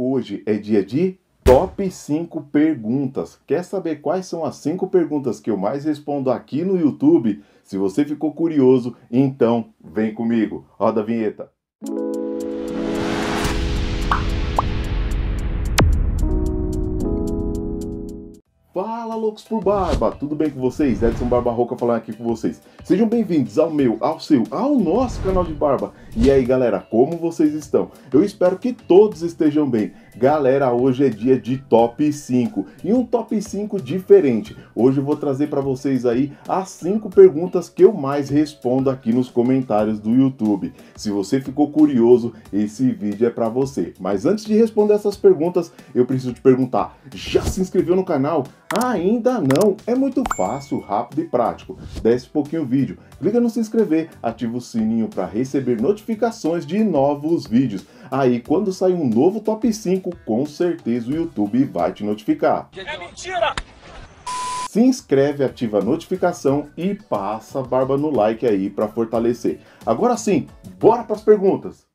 Hoje é dia de top 5 perguntas. Quer saber quais são as 5 perguntas que eu mais respondo aqui no YouTube? Se você ficou curioso, então vem comigo. Roda a vinheta. Música Fala loucos por barba, tudo bem com vocês? Edson Barba Roca falando aqui com vocês. Sejam bem-vindos ao meu, ao seu, ao nosso canal de barba. E aí galera, como vocês estão? Eu espero que todos estejam bem. Galera, hoje é dia de top 5 e um top 5 diferente. Hoje eu vou trazer para vocês aí as 5 perguntas que eu mais respondo aqui nos comentários do YouTube. Se você ficou curioso, esse vídeo é para você. Mas antes de responder essas perguntas, eu preciso te perguntar: já se inscreveu no canal? Ainda não? É muito fácil, rápido e prático. Desce um pouquinho o vídeo, clica no se inscrever, ativa o sininho para receber notificações de novos vídeos. Aí quando sair um novo top 5, com certeza o YouTube vai te notificar. É mentira! se inscreve, ativa a notificação e passa a barba no like aí para fortalecer. Agora sim, bora para as perguntas.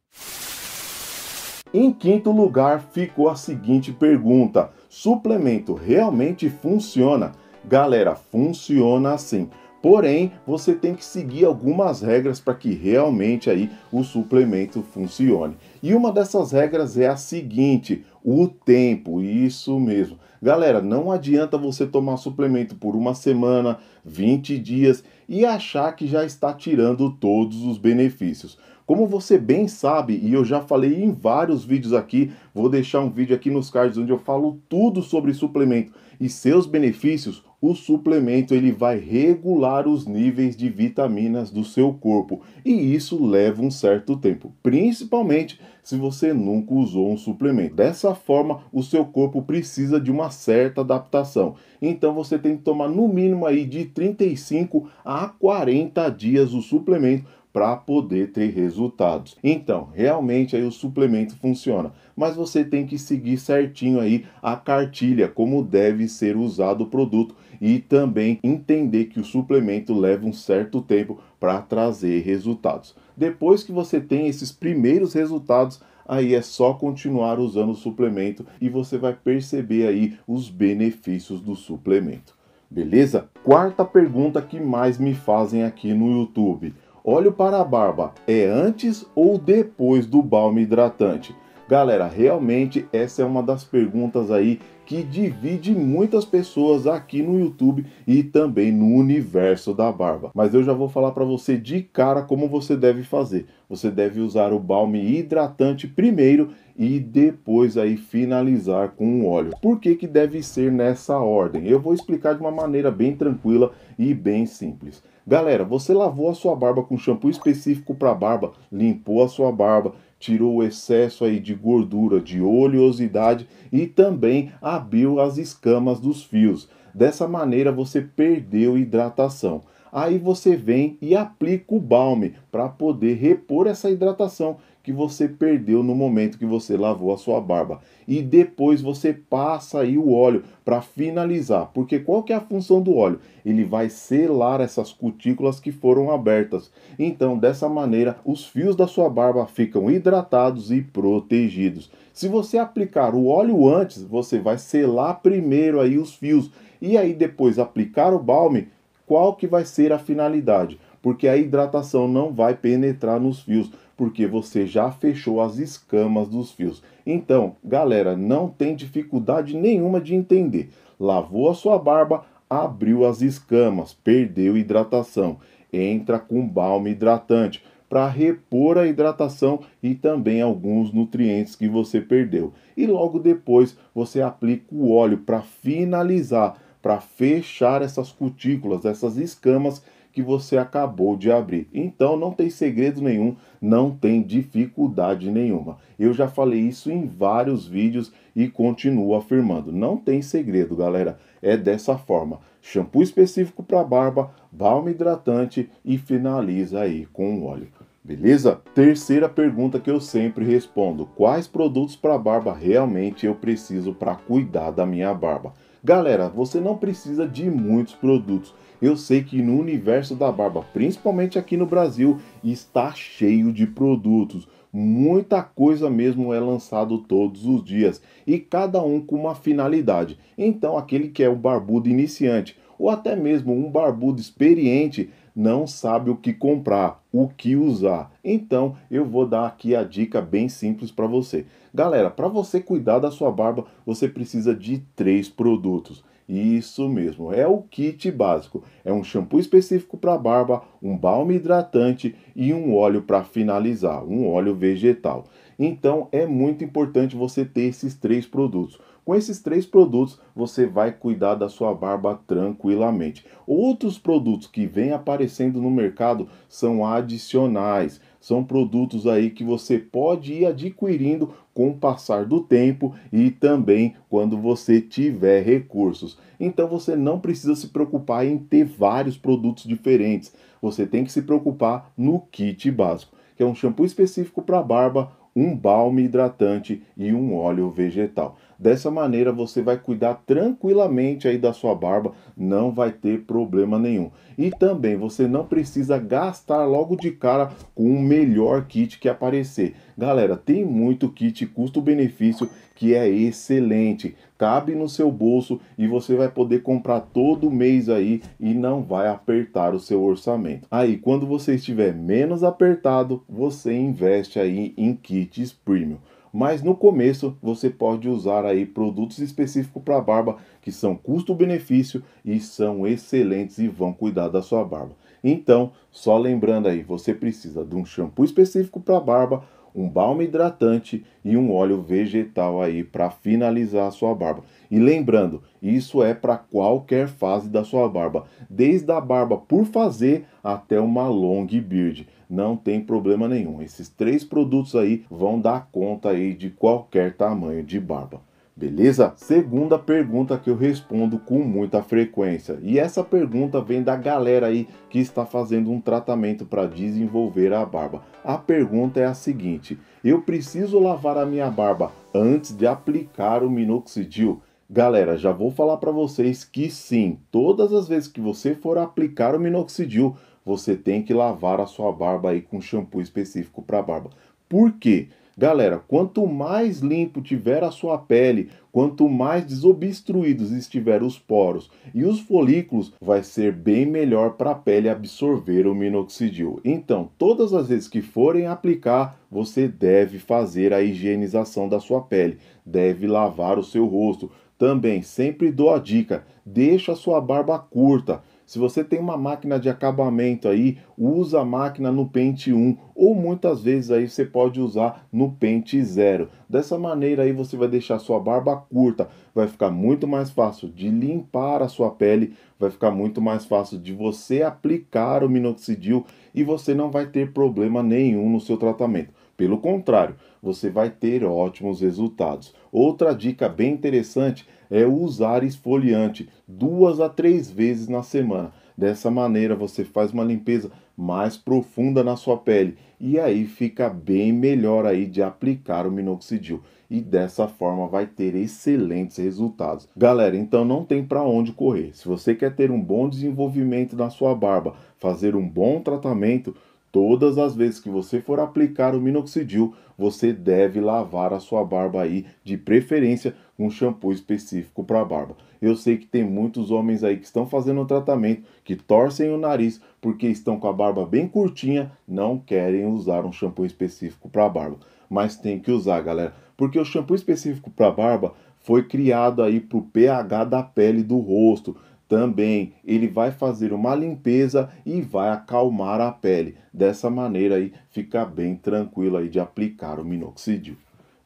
Em quinto lugar ficou a seguinte pergunta: suplemento realmente funciona. Galera, funciona assim. Porém, você tem que seguir algumas regras para que realmente aí o suplemento funcione. E uma dessas regras é a seguinte: o tempo, isso mesmo. Galera, não adianta você tomar suplemento por uma semana, 20 dias e achar que já está tirando todos os benefícios. Como você bem sabe, e eu já falei em vários vídeos aqui, vou deixar um vídeo aqui nos cards onde eu falo tudo sobre suplemento e seus benefícios, o suplemento ele vai regular os níveis de vitaminas do seu corpo e isso leva um certo tempo, principalmente se você nunca usou um suplemento. Dessa forma, o seu corpo precisa de uma certa adaptação. Então você tem que tomar no mínimo aí de 35 a 40 dias o suplemento para poder ter resultados. Então, realmente aí o suplemento funciona, mas você tem que seguir certinho aí a cartilha como deve ser usado o produto e também entender que o suplemento leva um certo tempo para trazer resultados. Depois que você tem esses primeiros resultados, aí é só continuar usando o suplemento e você vai perceber aí os benefícios do suplemento. Beleza? Quarta pergunta que mais me fazem aqui no YouTube. Óleo para a barba é antes ou depois do balme hidratante? Galera, realmente essa é uma das perguntas aí que divide muitas pessoas aqui no YouTube e também no universo da barba. Mas eu já vou falar para você de cara como você deve fazer. Você deve usar o balme hidratante primeiro e depois aí finalizar com o óleo. Por que que deve ser nessa ordem? Eu vou explicar de uma maneira bem tranquila e bem simples. Galera, você lavou a sua barba com shampoo específico para barba, limpou a sua barba, tirou o excesso aí de gordura, de oleosidade e também abriu as escamas dos fios. Dessa maneira você perdeu hidratação. Aí você vem e aplica o balme para poder repor essa hidratação que você perdeu no momento que você lavou a sua barba. E depois você passa aí o óleo para finalizar, porque qual que é a função do óleo? Ele vai selar essas cutículas que foram abertas. Então, dessa maneira, os fios da sua barba ficam hidratados e protegidos. Se você aplicar o óleo antes, você vai selar primeiro aí os fios e aí depois aplicar o balme, qual que vai ser a finalidade? porque a hidratação não vai penetrar nos fios, porque você já fechou as escamas dos fios. Então, galera, não tem dificuldade nenhuma de entender. Lavou a sua barba, abriu as escamas, perdeu hidratação. Entra com balme hidratante para repor a hidratação e também alguns nutrientes que você perdeu. E logo depois você aplica o óleo para finalizar, para fechar essas cutículas, essas escamas que você acabou de abrir. Então não tem segredo nenhum, não tem dificuldade nenhuma. Eu já falei isso em vários vídeos e continuo afirmando. Não tem segredo, galera. É dessa forma. Shampoo específico para barba, balme hidratante e finaliza aí com óleo. Beleza? Terceira pergunta que eu sempre respondo: quais produtos para barba realmente eu preciso para cuidar da minha barba? Galera, você não precisa de muitos produtos. Eu sei que no universo da barba, principalmente aqui no Brasil, está cheio de produtos. Muita coisa mesmo é lançado todos os dias e cada um com uma finalidade. Então, aquele que é o barbudo iniciante ou até mesmo um barbudo experiente não sabe o que comprar, o que usar. Então, eu vou dar aqui a dica bem simples para você. Galera, para você cuidar da sua barba, você precisa de três produtos. Isso mesmo, é o kit básico. É um shampoo específico para barba, um balme hidratante e um óleo para finalizar, um óleo vegetal. Então é muito importante você ter esses três produtos. Com esses três produtos, você vai cuidar da sua barba tranquilamente. Outros produtos que vêm aparecendo no mercado são adicionais. São produtos aí que você pode ir adquirindo com o passar do tempo e também quando você tiver recursos. Então você não precisa se preocupar em ter vários produtos diferentes. Você tem que se preocupar no kit básico, que é um shampoo específico para barba, um balme hidratante e um óleo vegetal. Dessa maneira você vai cuidar tranquilamente aí da sua barba, não vai ter problema nenhum. E também você não precisa gastar logo de cara com o melhor kit que aparecer. Galera, tem muito kit custo-benefício que é excelente, cabe no seu bolso e você vai poder comprar todo mês aí e não vai apertar o seu orçamento. Aí, quando você estiver menos apertado, você investe aí em kits premium mas no começo você pode usar aí produtos específicos para barba que são custo-benefício e são excelentes e vão cuidar da sua barba. Então, só lembrando aí, você precisa de um shampoo específico para barba, um balme hidratante e um óleo vegetal aí para finalizar a sua barba. E lembrando, isso é para qualquer fase da sua barba, desde a barba por fazer até uma long beard não tem problema nenhum. Esses três produtos aí vão dar conta aí de qualquer tamanho de barba. Beleza? Segunda pergunta que eu respondo com muita frequência. E essa pergunta vem da galera aí que está fazendo um tratamento para desenvolver a barba. A pergunta é a seguinte: eu preciso lavar a minha barba antes de aplicar o minoxidil? Galera, já vou falar para vocês que sim, todas as vezes que você for aplicar o minoxidil, você tem que lavar a sua barba aí com shampoo específico para barba. Por quê? Galera, quanto mais limpo tiver a sua pele, quanto mais desobstruídos estiver os poros e os folículos, vai ser bem melhor para a pele absorver o minoxidil. Então, todas as vezes que forem aplicar, você deve fazer a higienização da sua pele, deve lavar o seu rosto. Também sempre dou a dica: deixa a sua barba curta se você tem uma máquina de acabamento aí, usa a máquina no pente 1 ou muitas vezes aí você pode usar no pente 0. Dessa maneira aí você vai deixar sua barba curta, vai ficar muito mais fácil de limpar a sua pele, vai ficar muito mais fácil de você aplicar o minoxidil e você não vai ter problema nenhum no seu tratamento. Pelo contrário, você vai ter ótimos resultados. Outra dica bem interessante é usar esfoliante duas a três vezes na semana. Dessa maneira você faz uma limpeza mais profunda na sua pele e aí fica bem melhor aí de aplicar o minoxidil e dessa forma vai ter excelentes resultados. Galera, então não tem para onde correr. Se você quer ter um bom desenvolvimento na sua barba, fazer um bom tratamento, Todas as vezes que você for aplicar o minoxidil, você deve lavar a sua barba aí, de preferência um shampoo específico para barba. Eu sei que tem muitos homens aí que estão fazendo o um tratamento, que torcem o nariz porque estão com a barba bem curtinha, não querem usar um shampoo específico para barba, mas tem que usar, galera, porque o shampoo específico para barba foi criado aí para o pH da pele do rosto também ele vai fazer uma limpeza e vai acalmar a pele. Dessa maneira aí fica bem tranquilo aí de aplicar o minoxidil.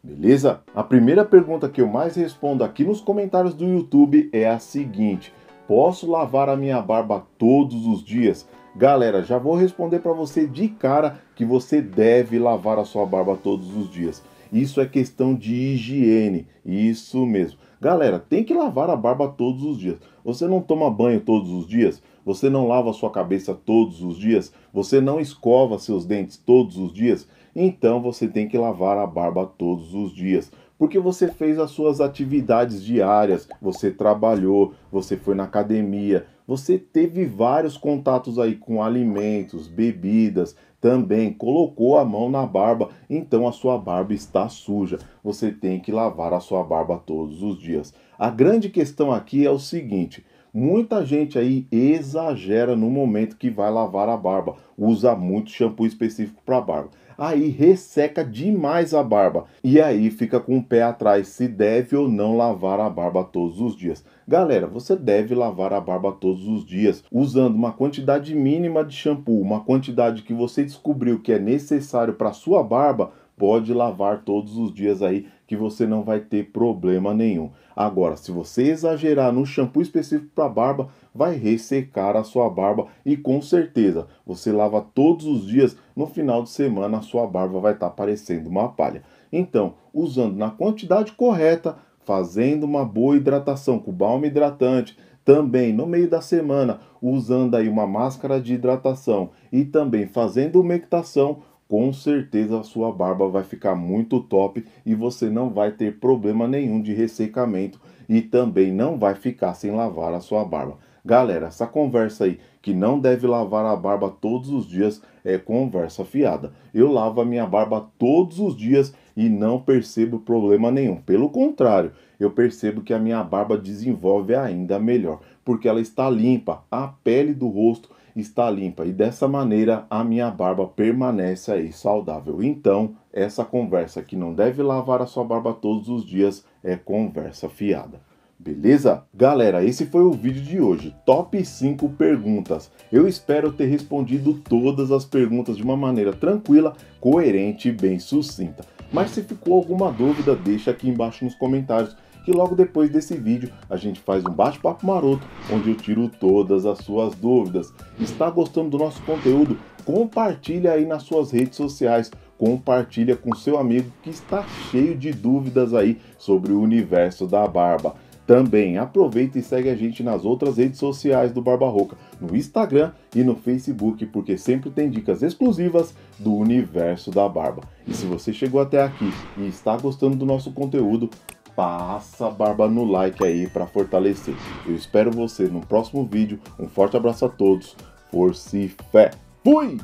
Beleza? A primeira pergunta que eu mais respondo aqui nos comentários do YouTube é a seguinte: posso lavar a minha barba todos os dias? Galera, já vou responder para você de cara que você deve lavar a sua barba todos os dias. Isso é questão de higiene, isso mesmo. Galera, tem que lavar a barba todos os dias. Você não toma banho todos os dias? Você não lava sua cabeça todos os dias? Você não escova seus dentes todos os dias? Então você tem que lavar a barba todos os dias. Porque você fez as suas atividades diárias, você trabalhou, você foi na academia, você teve vários contatos aí com alimentos, bebidas, também colocou a mão na barba, então a sua barba está suja. Você tem que lavar a sua barba todos os dias. A grande questão aqui é o seguinte: Muita gente aí exagera no momento que vai lavar a barba, usa muito shampoo específico para barba aí resseca demais a barba. E aí fica com o pé atrás se deve ou não lavar a barba todos os dias. Galera, você deve lavar a barba todos os dias, usando uma quantidade mínima de shampoo, uma quantidade que você descobriu que é necessário para sua barba pode lavar todos os dias aí que você não vai ter problema nenhum. Agora, se você exagerar no shampoo específico para barba, vai ressecar a sua barba e com certeza você lava todos os dias, no final de semana a sua barba vai estar tá parecendo uma palha. Então, usando na quantidade correta, fazendo uma boa hidratação com balma hidratante, também no meio da semana usando aí uma máscara de hidratação e também fazendo umectação, com certeza a sua barba vai ficar muito top e você não vai ter problema nenhum de ressecamento e também não vai ficar sem lavar a sua barba. Galera, essa conversa aí que não deve lavar a barba todos os dias é conversa fiada. Eu lavo a minha barba todos os dias e não percebo problema nenhum. Pelo contrário, eu percebo que a minha barba desenvolve ainda melhor, porque ela está limpa, a pele do rosto está limpa e dessa maneira a minha barba permanece aí saudável. Então, essa conversa que não deve lavar a sua barba todos os dias é conversa fiada. Beleza? Galera, esse foi o vídeo de hoje, top 5 perguntas. Eu espero ter respondido todas as perguntas de uma maneira tranquila, coerente e bem sucinta. Mas se ficou alguma dúvida, deixa aqui embaixo nos comentários que logo depois desse vídeo a gente faz um bate-papo maroto onde eu tiro todas as suas dúvidas. Está gostando do nosso conteúdo? Compartilha aí nas suas redes sociais, compartilha com seu amigo que está cheio de dúvidas aí sobre o universo da barba. Também aproveita e segue a gente nas outras redes sociais do Barba Roca, no Instagram e no Facebook, porque sempre tem dicas exclusivas do universo da barba. E se você chegou até aqui e está gostando do nosso conteúdo, passa a barba no like aí para fortalecer. Eu espero você no próximo vídeo. Um forte abraço a todos. Força e fé. Fui!